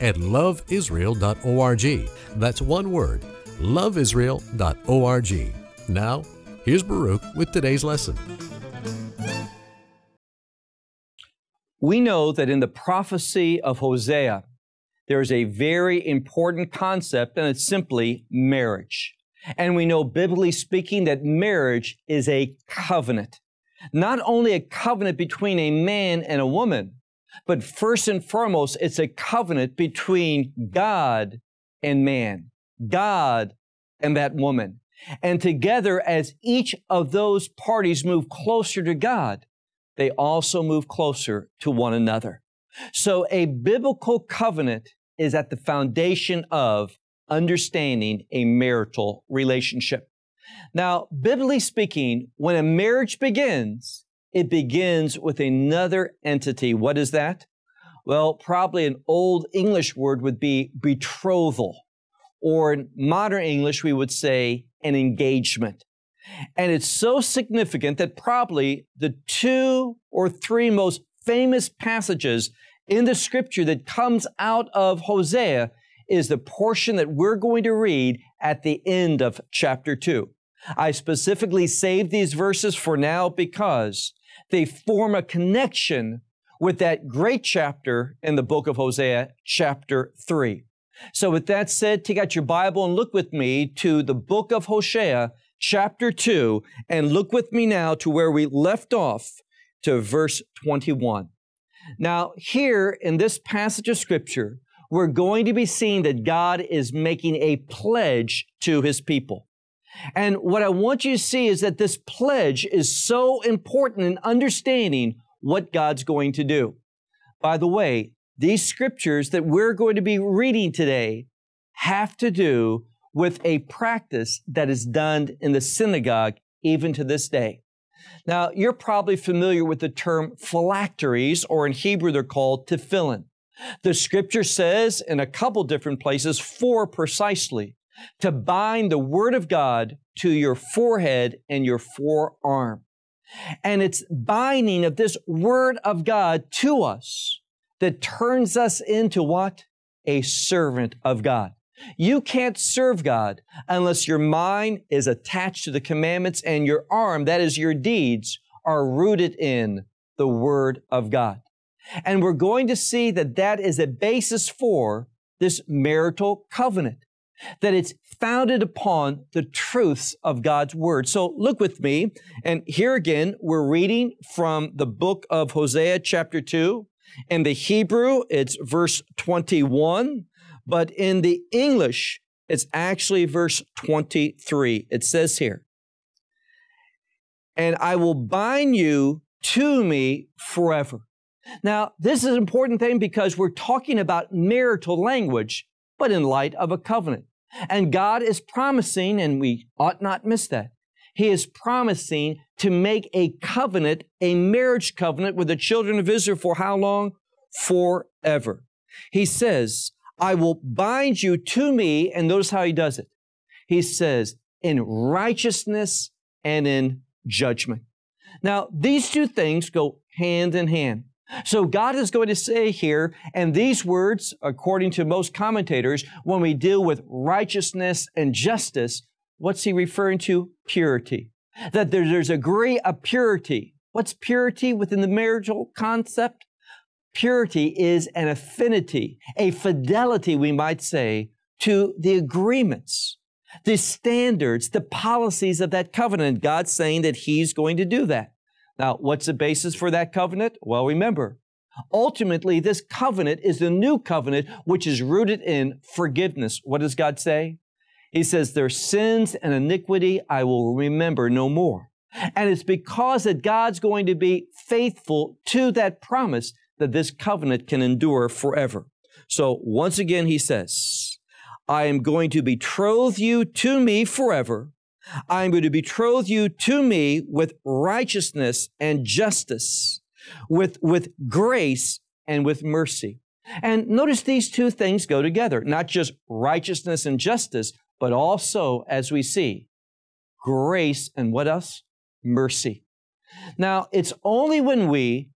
at loveisrael.org. That's one word, loveisrael.org. Now, here's Baruch with today's lesson. We know that in the prophecy of Hosea, there is a very important concept, and it's simply marriage. And we know, biblically speaking, that marriage is a covenant. Not only a covenant between a man and a woman, but first and foremost, it's a covenant between God and man, God and that woman. And together, as each of those parties move closer to God, they also move closer to one another. So a biblical covenant is at the foundation of understanding a marital relationship. Now, biblically speaking, when a marriage begins, it begins with another entity. What is that? Well, probably an old English word would be betrothal, or in modern English, we would say an engagement. And it's so significant that probably the two or three most famous passages in the scripture that comes out of Hosea is the portion that we're going to read at the end of chapter 2. I specifically saved these verses for now because they form a connection with that great chapter in the book of Hosea, chapter 3. So, with that said, take out your Bible and look with me to the book of Hosea, chapter 2, and look with me now to where we left off to verse 21. Now, here in this passage of Scripture, we're going to be seeing that God is making a pledge to His people. And what I want you to see is that this pledge is so important in understanding what God's going to do. By the way, these scriptures that we're going to be reading today have to do with a practice that is done in the synagogue even to this day. Now, you're probably familiar with the term phylacteries, or in Hebrew, they're called tefillin. The scripture says in a couple different places, four precisely to bind the Word of God to your forehead and your forearm. And it's binding of this Word of God to us that turns us into what? A servant of God. You can't serve God unless your mind is attached to the commandments and your arm, that is your deeds, are rooted in the Word of God. And we're going to see that that is a basis for this marital covenant that it's founded upon the truths of God's word. So look with me, and here again, we're reading from the book of Hosea, chapter 2. In the Hebrew, it's verse 21, but in the English, it's actually verse 23. It says here, and I will bind you to me forever. Now, this is an important thing because we're talking about marital language but in light of a covenant. And God is promising, and we ought not miss that, He is promising to make a covenant, a marriage covenant with the children of Israel for how long? Forever. He says, I will bind you to me, and notice how He does it. He says, in righteousness and in judgment. Now, these two things go hand in hand. So God is going to say here, and these words, according to most commentators, when we deal with righteousness and justice, what's he referring to? Purity. That there's a degree of purity. What's purity within the marital concept? Purity is an affinity, a fidelity, we might say, to the agreements, the standards, the policies of that covenant. God's saying that He's going to do that. Now, what's the basis for that covenant? Well, remember, ultimately, this covenant is the new covenant, which is rooted in forgiveness. What does God say? He says, Their sins and iniquity I will remember no more. And it's because that God's going to be faithful to that promise that this covenant can endure forever. So once again, he says, I am going to betroth you to me forever I'm going to betroth you to me with righteousness and justice, with, with grace and with mercy. And notice these two things go together, not just righteousness and justice, but also, as we see, grace and what else? Mercy. Now, it's only when we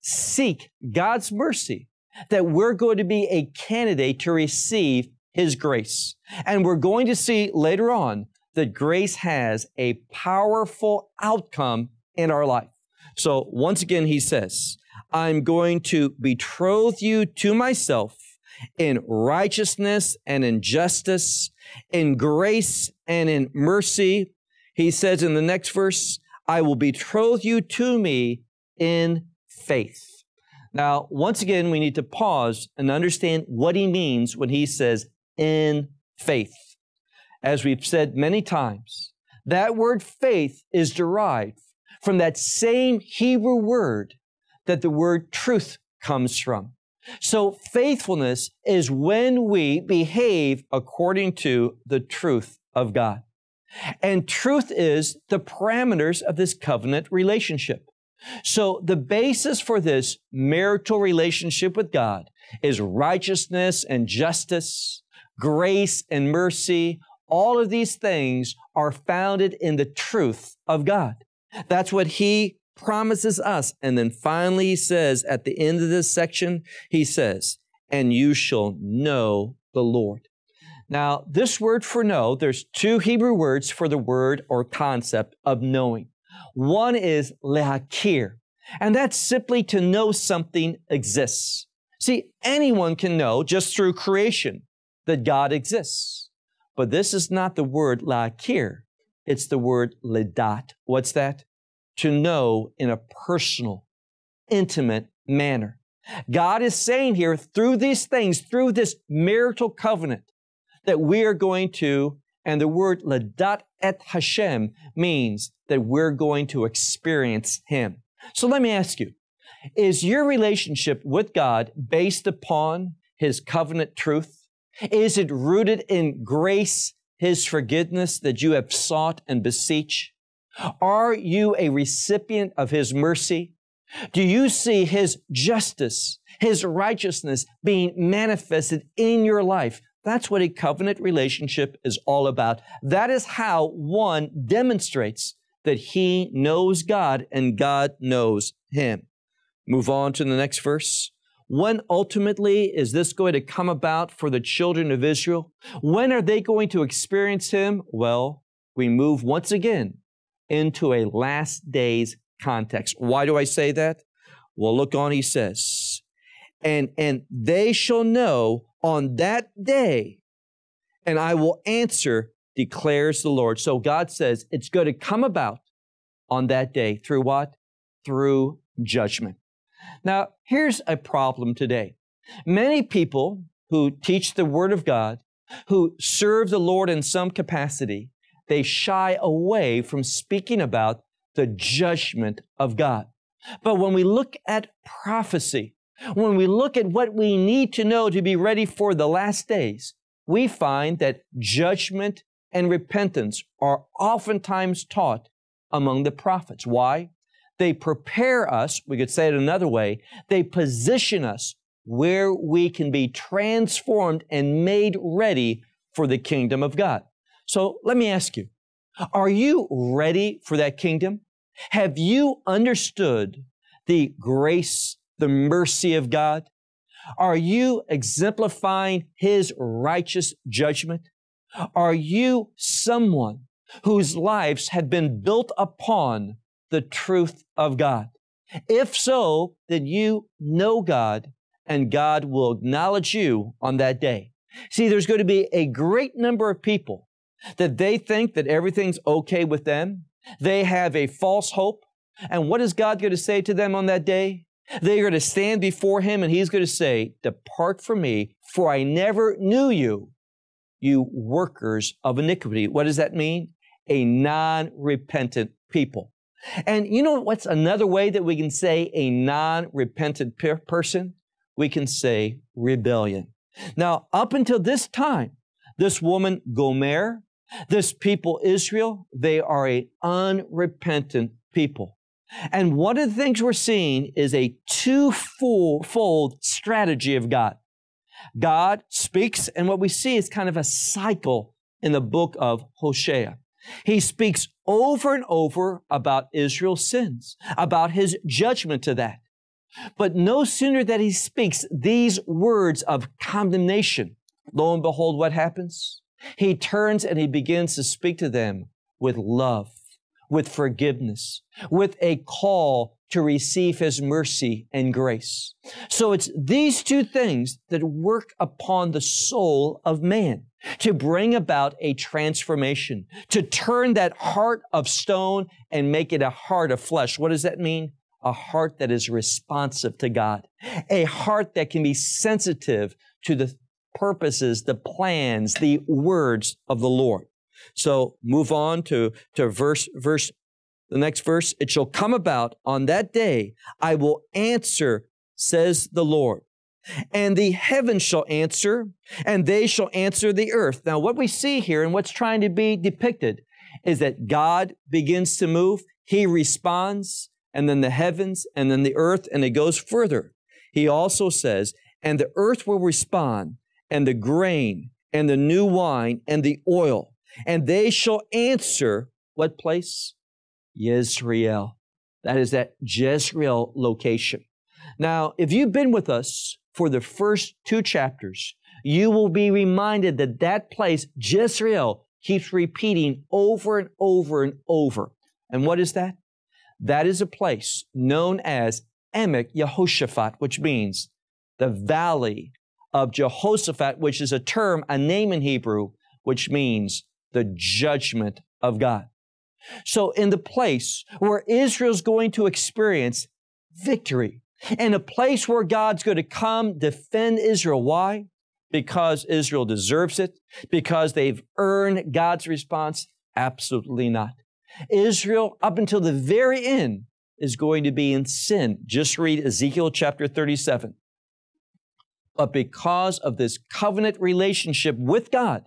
seek God's mercy that we're going to be a candidate to receive His grace. And we're going to see later on that grace has a powerful outcome in our life. So once again, he says, I'm going to betroth you to myself in righteousness and in justice, in grace and in mercy. He says in the next verse, I will betroth you to me in faith. Now, once again, we need to pause and understand what he means when he says in faith as we've said many times, that word faith is derived from that same Hebrew word that the word truth comes from. So faithfulness is when we behave according to the truth of God. And truth is the parameters of this covenant relationship. So the basis for this marital relationship with God is righteousness and justice, grace and mercy, all of these things are founded in the truth of God. That's what he promises us. And then finally, he says at the end of this section, he says, and you shall know the Lord. Now, this word for know, there's two Hebrew words for the word or concept of knowing. One is lehakir, and that's simply to know something exists. See, anyone can know just through creation that God exists. But this is not the word lakir. It's the word ledat. What's that? To know in a personal, intimate manner. God is saying here through these things, through this marital covenant, that we are going to, and the word ledat et Hashem means that we're going to experience Him. So let me ask you, is your relationship with God based upon His covenant truth? Is it rooted in grace, His forgiveness that you have sought and beseech? Are you a recipient of His mercy? Do you see His justice, His righteousness being manifested in your life? That's what a covenant relationship is all about. That is how one demonstrates that he knows God and God knows him. Move on to the next verse. When ultimately is this going to come about for the children of Israel? When are they going to experience Him? Well, we move once again into a last days context. Why do I say that? Well, look on, he says, and, and they shall know on that day, and I will answer, declares the Lord. So God says it's going to come about on that day through what? Through judgment. Now, here's a problem today. Many people who teach the Word of God, who serve the Lord in some capacity, they shy away from speaking about the judgment of God. But when we look at prophecy, when we look at what we need to know to be ready for the last days, we find that judgment and repentance are oftentimes taught among the prophets. Why? They prepare us, we could say it another way, they position us where we can be transformed and made ready for the kingdom of God. So let me ask you, are you ready for that kingdom? Have you understood the grace, the mercy of God? Are you exemplifying His righteous judgment? Are you someone whose lives have been built upon the truth of God? If so, then you know God and God will acknowledge you on that day. See, there's going to be a great number of people that they think that everything's okay with them. They have a false hope. And what is God going to say to them on that day? They are going to stand before him and he's going to say, Depart from me, for I never knew you, you workers of iniquity. What does that mean? A non repentant people. And you know what's another way that we can say a non repentant per- person? We can say rebellion. Now, up until this time, this woman Gomer, this people Israel, they are a unrepentant people. And one of the things we're seeing is a two-fold strategy of God. God speaks, and what we see is kind of a cycle in the book of Hosea. He speaks over and over about Israel's sins, about his judgment to that. But no sooner that he speaks these words of condemnation, lo and behold, what happens? He turns and he begins to speak to them with love, with forgiveness, with a call to receive his mercy and grace. So it's these two things that work upon the soul of man to bring about a transformation, to turn that heart of stone and make it a heart of flesh. What does that mean? A heart that is responsive to God, a heart that can be sensitive to the purposes, the plans, the words of the Lord. So move on to, to verse, verse the next verse, it shall come about on that day, I will answer, says the Lord. And the heavens shall answer, and they shall answer the earth. Now, what we see here and what's trying to be depicted is that God begins to move, He responds, and then the heavens, and then the earth, and it goes further. He also says, And the earth will respond, and the grain, and the new wine, and the oil, and they shall answer what place? Yisrael. That is that Jezreel location. Now, if you've been with us for the first two chapters, you will be reminded that that place, Jezreel, keeps repeating over and over and over. And what is that? That is a place known as Emek Yehoshaphat, which means the valley of Jehoshaphat, which is a term, a name in Hebrew, which means the judgment of God. So, in the place where Israel's going to experience victory, in a place where God's going to come defend Israel, why? Because Israel deserves it, because they've earned God's response? Absolutely not. Israel, up until the very end, is going to be in sin. Just read Ezekiel chapter 37. But because of this covenant relationship with God,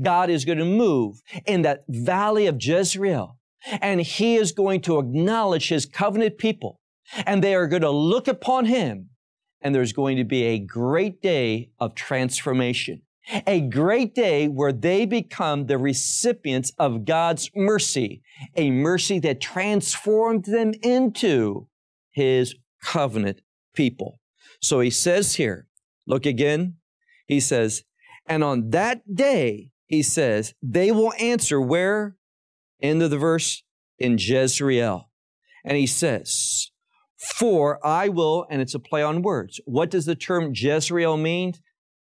God is going to move in that valley of Jezreel and he is going to acknowledge his covenant people, and they are going to look upon him, and there's going to be a great day of transformation, a great day where they become the recipients of God's mercy, a mercy that transformed them into his covenant people. So he says here, look again, he says, and on that day, he says, they will answer where? End of the verse, in Jezreel. And he says, For I will, and it's a play on words. What does the term Jezreel mean?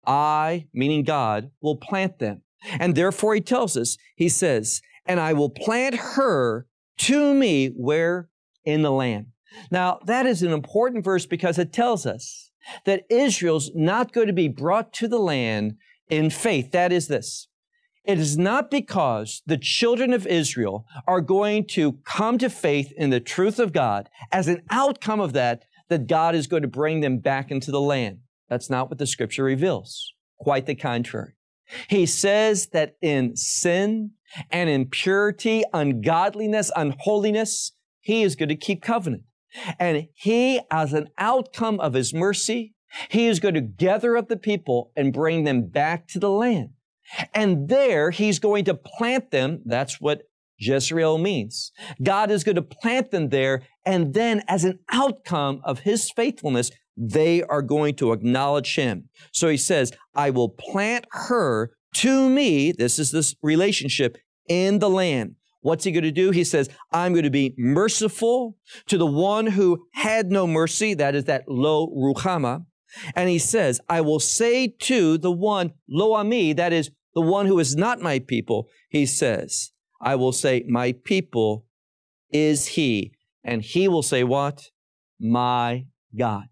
I, meaning God, will plant them. And therefore he tells us, he says, And I will plant her to me where? In the land. Now, that is an important verse because it tells us that Israel's not going to be brought to the land in faith. That is this it is not because the children of Israel are going to come to faith in the truth of God as an outcome of that, that God is going to bring them back into the land. That's not what the scripture reveals. Quite the contrary. He says that in sin and impurity, ungodliness, unholiness, he is going to keep covenant. And he, as an outcome of his mercy, he is going to gather up the people and bring them back to the land. And there he's going to plant them. That's what Jezreel means. God is going to plant them there. And then as an outcome of his faithfulness, they are going to acknowledge him. So he says, I will plant her to me. This is this relationship in the land. What's he going to do? He says, I'm going to be merciful to the one who had no mercy. That is that low ruchama. And he says, I will say to the one, lo ami, that is the one who is not my people, he says, I will say, my people is he. And he will say what? My God.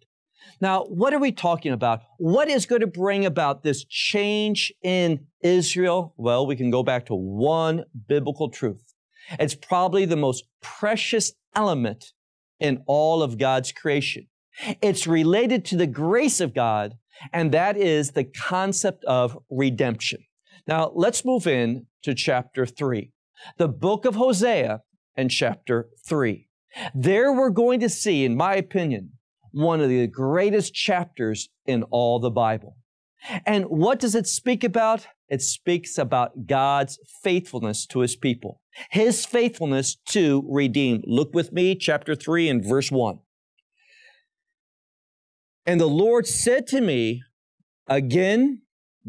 Now, what are we talking about? What is going to bring about this change in Israel? Well, we can go back to one biblical truth. It's probably the most precious element in all of God's creation. It's related to the grace of God, and that is the concept of redemption. Now, let's move in to chapter 3, the book of Hosea and chapter 3. There we're going to see, in my opinion, one of the greatest chapters in all the Bible. And what does it speak about? It speaks about God's faithfulness to his people, his faithfulness to redeem. Look with me, chapter 3 and verse 1. And the Lord said to me, Again,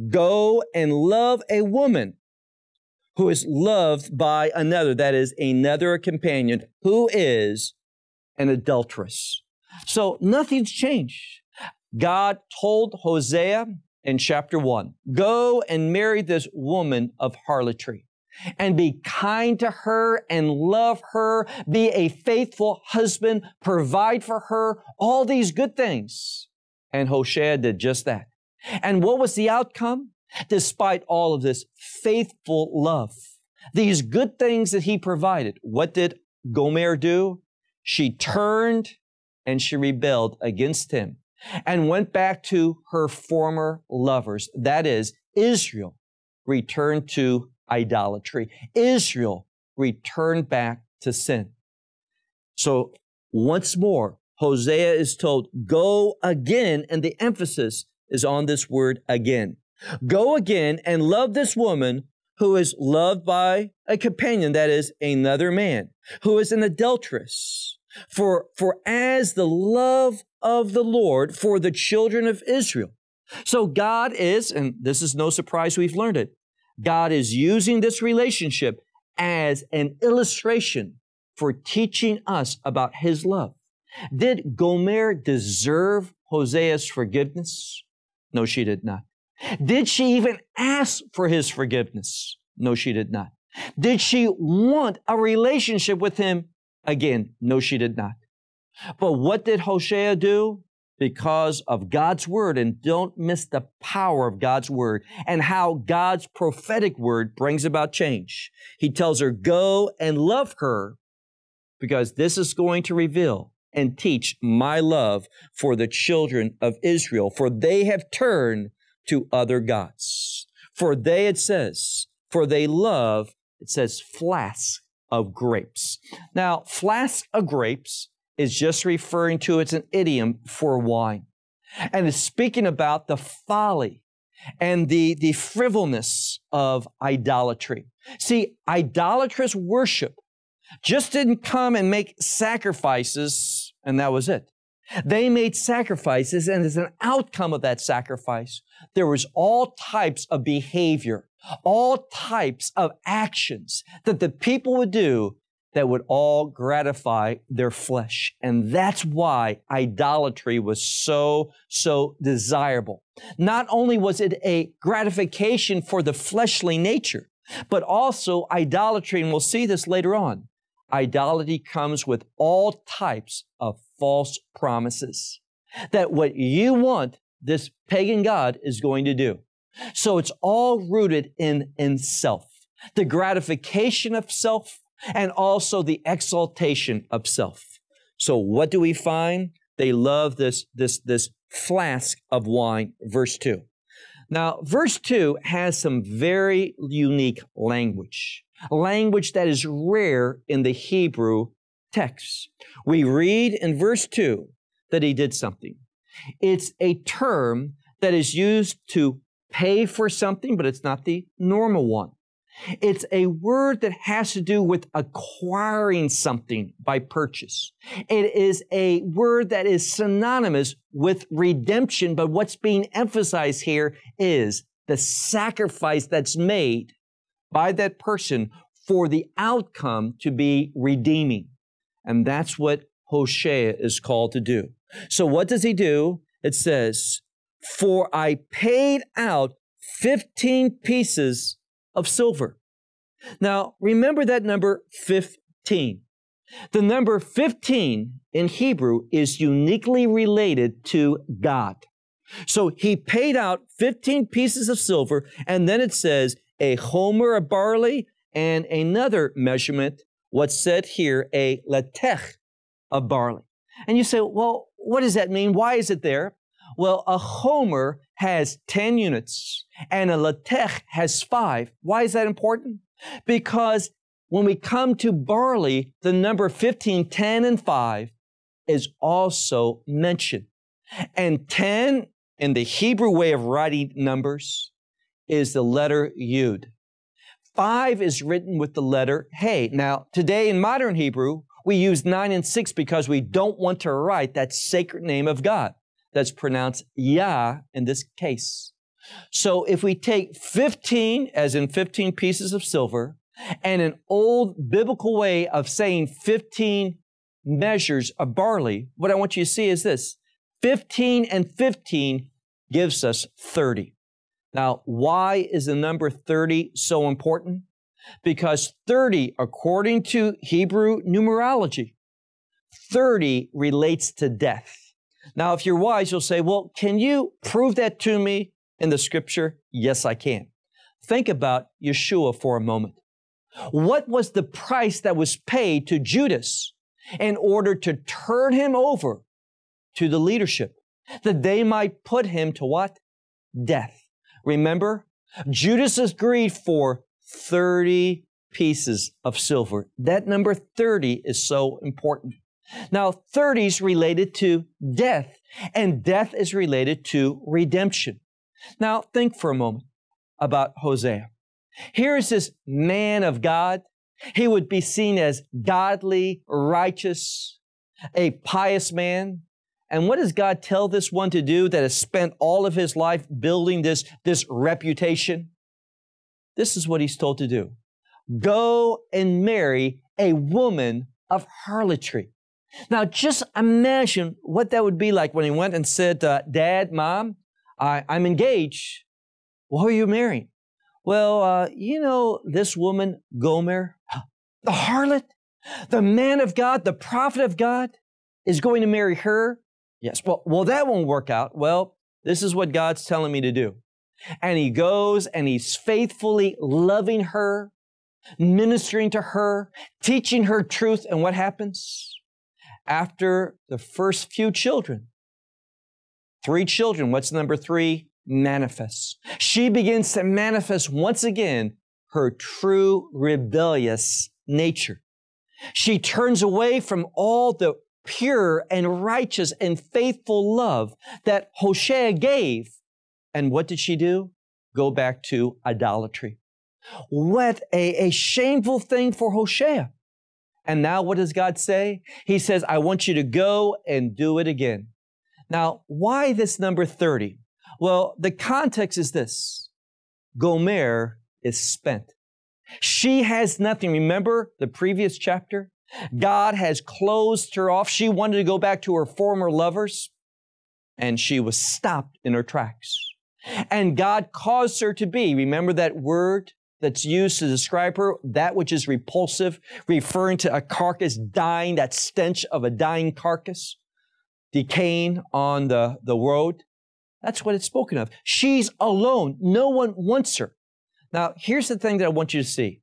go and love a woman who is loved by another, that is, another companion who is an adulteress. So nothing's changed. God told Hosea in chapter 1 go and marry this woman of harlotry and be kind to her and love her, be a faithful husband, provide for her, all these good things. And Hoshea did just that. And what was the outcome? Despite all of this faithful love, these good things that he provided, what did Gomer do? She turned and she rebelled against him and went back to her former lovers. That is, Israel returned to idolatry. Israel returned back to sin. So once more, Hosea is told, go again, and the emphasis is on this word again. Go again and love this woman who is loved by a companion, that is, another man, who is an adulteress. For, for as the love of the Lord for the children of Israel. So God is, and this is no surprise, we've learned it, God is using this relationship as an illustration for teaching us about his love. Did Gomer deserve Hosea's forgiveness? No, she did not. Did she even ask for his forgiveness? No, she did not. Did she want a relationship with him? Again, no, she did not. But what did Hosea do? because of God's word and don't miss the power of God's word and how God's prophetic word brings about change. He tells her, Go and love her because this is going to reveal and teach my love for the children of Israel, for they have turned to other gods. For they, it says, for they love, it says, flasks of grapes. Now, flasks of grapes is just referring to, it's an idiom for wine. And it's speaking about the folly and the, the frivolness of idolatry. See, idolatrous worship just didn't come and make sacrifices, and that was it. They made sacrifices, and as an outcome of that sacrifice, there was all types of behavior, all types of actions that the people would do that would all gratify their flesh. And that's why idolatry was so, so desirable. Not only was it a gratification for the fleshly nature, but also idolatry, and we'll see this later on. Idolatry comes with all types of false promises that what you want, this pagan God is going to do. So it's all rooted in, in self, the gratification of self, and also the exaltation of self. So what do we find? They love this, this, this flask of wine, verse 2. Now, verse 2 has some very unique language, language that is rare in the Hebrew text. We read in verse 2 that he did something. It's a term that is used to pay for something, but it's not the normal one. It's a word that has to do with acquiring something by purchase. It is a word that is synonymous with redemption, but what's being emphasized here is the sacrifice that's made by that person for the outcome to be redeeming. And that's what Hosea is called to do. So what does he do? It says, For I paid out 15 pieces of silver. Now, remember that number 15. The number 15 in Hebrew is uniquely related to God. So he paid out 15 pieces of silver, and then it says a homer of barley and another measurement, what's said here, a letech of barley. And you say, well, what does that mean? Why is it there? Well, a Homer has 10 units and a Latech has five. Why is that important? Because when we come to barley, the number 15, 10, and 5 is also mentioned. And 10 in the Hebrew way of writing numbers is the letter Yud. 5 is written with the letter Hey. Now, today in modern Hebrew, we use 9 and 6 because we don't want to write that sacred name of God that's pronounced "ya" in this case. So if we take 15, as in 15 pieces of silver, and an old biblical way of saying 15 measures of barley, what I want you to see is this 15 and 15 gives us 30. Now, why is the number 30 so important? Because 30, according to Hebrew numerology, 30 relates to death. Now, if you're wise, you'll say, Well, can you prove that to me in the scripture? Yes, I can. Think about Yeshua for a moment. What was the price that was paid to Judas in order to turn him over to the leadership that they might put him to what? Death. Remember, Judas agreed for 30 pieces of silver. That number 30 is so important. Now, 30 is related to death, and death is related to redemption. Now, think for a moment about Hosea. Here is this man of God. He would be seen as godly, righteous, a pious man. And what does God tell this one to do that has spent all of his life building this, this reputation? This is what he's told to do go and marry a woman of harlotry. Now, just imagine what that would be like when he went and said, uh, Dad, Mom, I, am engaged. who are you marrying? Well, uh, you know, this woman, Gomer, the harlot, the man of God, the prophet of God, is going to marry her. Yes, well, well, that won't work out. Well, this is what God's telling me to do. And he goes and he's faithfully loving her, ministering to her, teaching her truth. And what happens? after the first few children, three children, what's number three? Manifests. She begins to manifest once again her true rebellious nature. She turns away from all the pure and righteous and faithful love that Hoshea gave. And what did she do? Go back to idolatry. What a, a shameful thing for Hoshea. And now what does God say? He says, I want you to go and do it again. Now, why this number 30? Well, the context is this Gomer is spent. She has nothing. Remember the previous chapter? God has closed her off. She wanted to go back to her former lovers, and she was stopped in her tracks. And God caused her to be, remember that word, that's used to describe her, that which is repulsive, referring to a carcass dying, that stench of a dying carcass, decaying on the, the road. That's what it's spoken of. She's alone. No one wants her. Now, here's the thing that I want you to see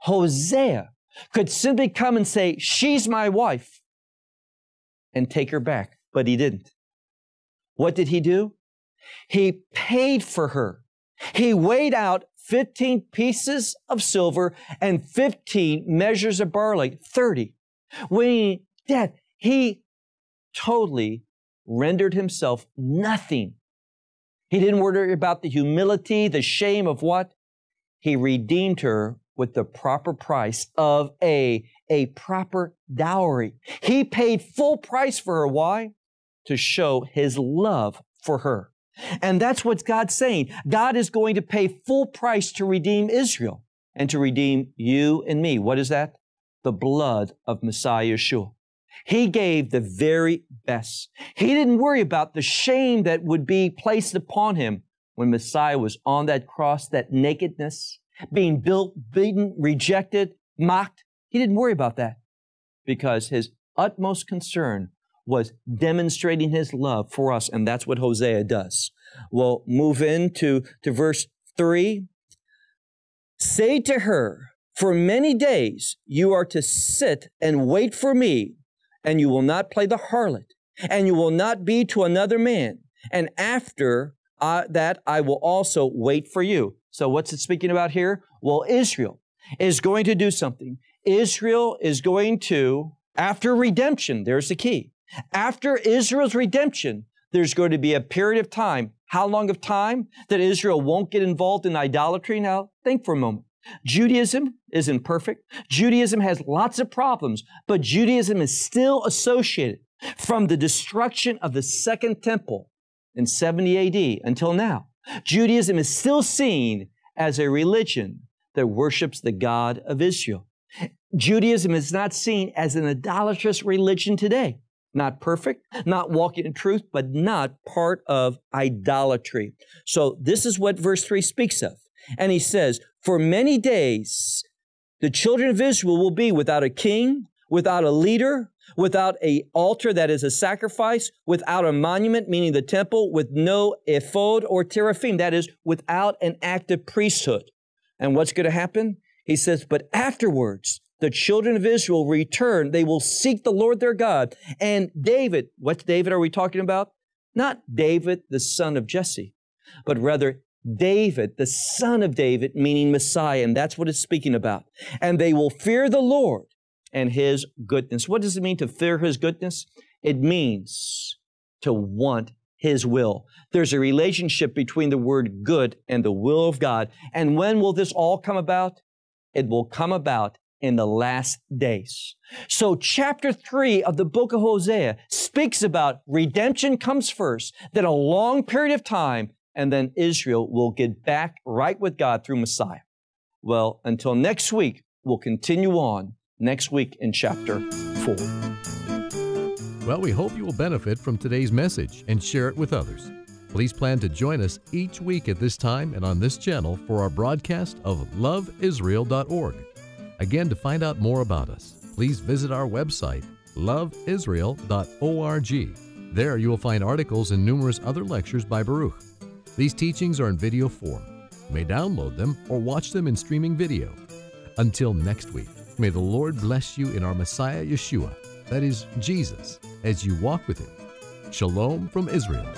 Hosea could simply come and say, She's my wife, and take her back, but he didn't. What did he do? He paid for her. He weighed out 15 pieces of silver and 15 measures of barley, 30. When he did, he totally rendered himself nothing. He didn't worry about the humility, the shame of what? He redeemed her with the proper price of a, a proper dowry. He paid full price for her. Why? To show his love for her. And that's what God's saying. God is going to pay full price to redeem Israel and to redeem you and me. What is that? The blood of Messiah Yeshua. He gave the very best. He didn't worry about the shame that would be placed upon him when Messiah was on that cross, that nakedness, being built, beaten, rejected, mocked. He didn't worry about that because his utmost concern was demonstrating his love for us, and that's what Hosea does. We'll move into to verse 3. Say to her, For many days you are to sit and wait for me, and you will not play the harlot, and you will not be to another man, and after uh, that I will also wait for you. So, what's it speaking about here? Well, Israel is going to do something. Israel is going to, after redemption, there's the key. After Israel's redemption, there's going to be a period of time. How long of time that Israel won't get involved in idolatry? Now, think for a moment. Judaism isn't perfect. Judaism has lots of problems, but Judaism is still associated from the destruction of the Second Temple in 70 AD until now. Judaism is still seen as a religion that worships the God of Israel. Judaism is not seen as an idolatrous religion today not perfect, not walking in truth, but not part of idolatry. So this is what verse 3 speaks of. And he says, For many days the children of Israel will be without a king, without a leader, without a altar that is a sacrifice, without a monument, meaning the temple, with no ephod or teraphim, that is, without an active priesthood. And what's going to happen? He says, But afterwards, the children of Israel return. They will seek the Lord their God. And David, what David are we talking about? Not David, the son of Jesse, but rather David, the son of David, meaning Messiah. And that's what it's speaking about. And they will fear the Lord and his goodness. What does it mean to fear his goodness? It means to want his will. There's a relationship between the word good and the will of God. And when will this all come about? It will come about in the last days. So chapter three of the book of Hosea speaks about redemption comes first, then a long period of time, and then Israel will get back right with God through Messiah. Well, until next week, we'll continue on next week in chapter four. Well, we hope you will benefit from today's message and share it with others. Please plan to join us each week at this time and on this channel for our broadcast of loveisrael.org. Again, to find out more about us, please visit our website, loveisrael.org. There you will find articles and numerous other lectures by Baruch. These teachings are in video form. You may download them or watch them in streaming video. Until next week, may the Lord bless you in our Messiah Yeshua, that is, Jesus, as you walk with Him. Shalom from Israel.